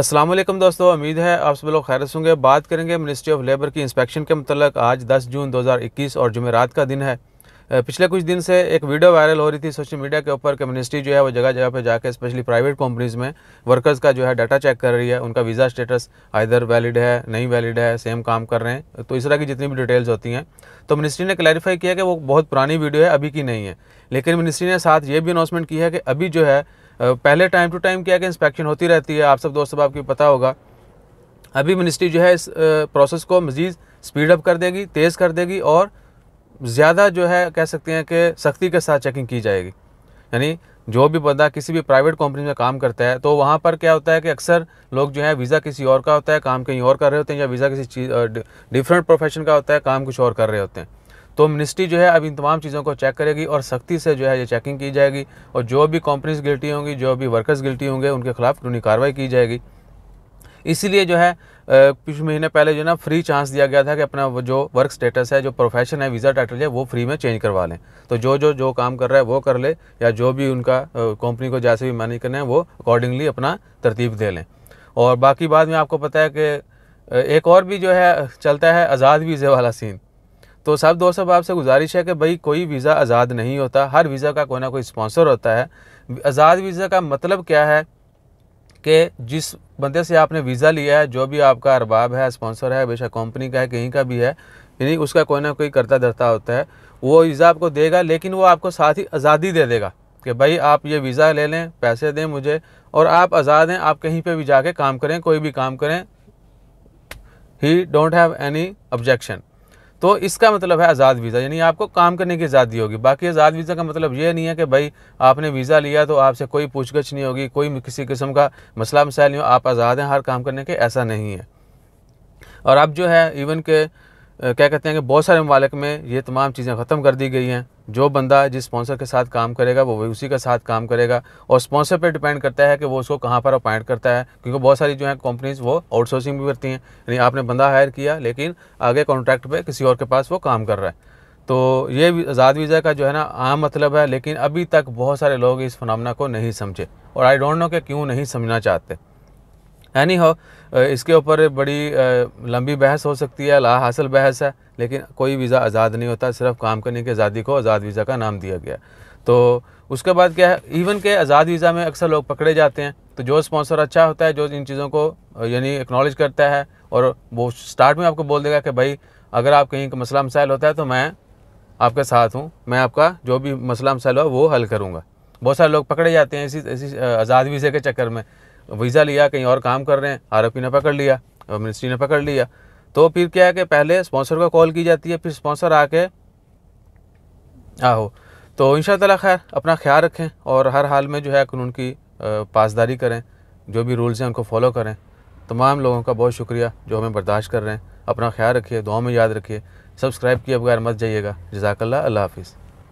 असलम दोस्तों उम्मीद है आप सब लोग खैर होंगे बात करेंगे मिनिस्ट्री ऑफ लेबर की इंस्पेक्शन के मतलब आज 10 जून 2021 और जुमेरात का दिन है पिछले कुछ दिन से एक वीडियो वायरल हो रही थी सोशल मीडिया के ऊपर कि मिनिस्ट्री जो है वो जगह जगह पे जाकर स्पेशली प्राइवेट कंपनीज़ में वर्कर्स का जो है डाटा चेक कर रही है उनका वीज़ा स्टेटस आइधर वैलिड है नहीं वैलिड है सेम काम कर रहे हैं तो इस तरह की जितनी भी डिटेल्स होती हैं तो मिनिस्ट्री ने क्लैरिफाई किया कि वो बहुत पुरानी वीडियो है अभी की नहीं है लेकिन मिनिस्ट्री ने साथ ये भी अनाउंसमेंट की है कि अभी जो है पहले टाइम टू टाइम क्या कि इंस्पेक्शन होती रहती है आप सब दोस्त सब आपको पता होगा अभी मिनिस्ट्री जो है इस प्रोसेस को मज़ीद स्पीड अप कर देगी तेज़ कर देगी और ज़्यादा जो है कह सकते हैं कि सख्ती के साथ चेकिंग की जाएगी यानी जो भी बंदा किसी भी प्राइवेट कंपनी में काम करता है तो वहाँ पर क्या होता है कि अक्सर लोग जो है वीज़ा किसी और का होता है काम कहीं और कर रहे होते हैं या वीज़ा किसी चीज़ डिफरेंट प्रोफेशन का होता है काम कुछ और कर रहे होते हैं तो मिनिस्ट्री जो है अब इन तमाम चीज़ों को चेक करेगी और सख्ती से जो है ये चेकिंग की जाएगी और जो भी कंपनीज गिल्टी होंगी जो भी वर्कर्स गिल्टी होंगे उनके खिलाफ कानूनी कार्रवाई की जाएगी इसीलिए जो है कुछ महीने पहले जो ना फ्री चांस दिया गया था कि अपना जो वर्क स्टेटस है जो प्रोफेशन है वीज़ा टाइटल है वो फ्री में चेंज करवा लें तो जो जो जो काम कर रहा है वो कर ले या जो भी उनका कंपनी को जैसे भी मैनेज करना है वो अकॉर्डिंगली अपना तरतीब दे लें और बाकी बाद में आपको पता है कि एक और भी जो है चलता है आज़ाद वीज़े वाला सीन तो सब दोस्त अब आपसे गुजारिश है कि भाई कोई वीज़ा आज़ाद नहीं होता हर वीज़ा का कोई ना कोई स्पॉन्सर होता है आज़ाद वीज़ा का मतलब क्या है कि जिस बंदे से आपने वीज़ा लिया है जो भी आपका अरबाब है स्पॉन्सर है बेशक कंपनी का है कहीं का भी है यानी उसका कोई ना कोई करता धरता होता है वो वीज़ा आपको देगा लेकिन वो आपको साथ ही आज़ादी दे देगा कि भाई आप ये वीज़ा ले लें पैसे दें मुझे और आप आज़ाद हैं आप कहीं पे भी जाके काम करें कोई भी काम करें ही डोंट हैव एनी ऑब्जेक्शन तो इसका मतलब है आज़ाद वीज़ा यानी आपको काम करने की आज़ादी होगी बाकी आज़ाद वीज़ा का मतलब ये नहीं है कि भाई आपने वीज़ा लिया तो आपसे कोई पूछगछ नहीं होगी कोई किसी किस्म का मसला मसाइल नहीं हो आप आज़ाद हैं हर काम करने के ऐसा नहीं है और अब जो है इवन के क्या कहते हैं कि बहुत सारे ममालिक में ये तमाम चीज़ें ख़त्म कर दी गई हैं जो बंदा जिस स्पॉन्सर के साथ काम करेगा वो वही उसी के साथ काम करेगा और स्पॉन्सर पे डिपेंड करता है कि वो उसको कहाँ पर अपॉइंट करता है क्योंकि बहुत सारी जो है कंपनीज वो आउटसोर्सिंग भी करती हैं यानी आपने बंदा हायर किया लेकिन आगे कॉन्ट्रैक्ट पर किसी और के पास वो काम कर रहा है तो ये आज़ाद वीज़ा का जो है ना आम मतलब है लेकिन अभी तक बहुत सारे लोग इस फनामना को नहीं समझे और आई डोंट नो कि क्यों नहीं समझना चाहते एनी हो uh, इसके ऊपर बड़ी uh, लंबी बहस हो सकती है ला हासिल बहस है लेकिन कोई वीज़ा आज़ाद नहीं होता सिर्फ काम करने की आज़ादी को आज़ाद वीज़ा का नाम दिया गया तो उसके बाद क्या है इवन के आज़ाद वीज़ा में अक्सर लोग पकड़े जाते हैं तो जो स्पॉन्सर अच्छा होता है जो इन चीज़ों को uh, यानी एक्नॉलेज करता है और वो स्टार्ट में आपको बोल देगा कि भाई अगर आप कहीं का मसला मसाइल होता है तो मैं आपके साथ हूँ मैं आपका जो भी मसला मसाइल हो वो हल करूँगा बहुत सारे लोग पकड़े जाते हैं इसी इसी आज़ाद वीज़े के चक्कर में वीज़ा लिया कहीं और काम कर रहे हैं आरोपी ने पकड़ लिया और मिनिस्ट्री ने पकड़ लिया तो फिर क्या है कि पहले स्पॉन्सर को कॉल की जाती है फिर स्पॉन्सर आके आहो तो इन खैर अपना ख्याल रखें और हर हाल में जो है कानून की पासदारी करें जो भी रूल्स हैं उनको फॉलो करें तमाम लोगों का बहुत शुक्रिया जो हमें बर्दाश्त कर रहे हैं अपना ख्याल रखिए दुआ में याद रखिए सब्सक्राइब किए बगैर मत जाइएगा जजाकल्ला अल्लाह हाफिज़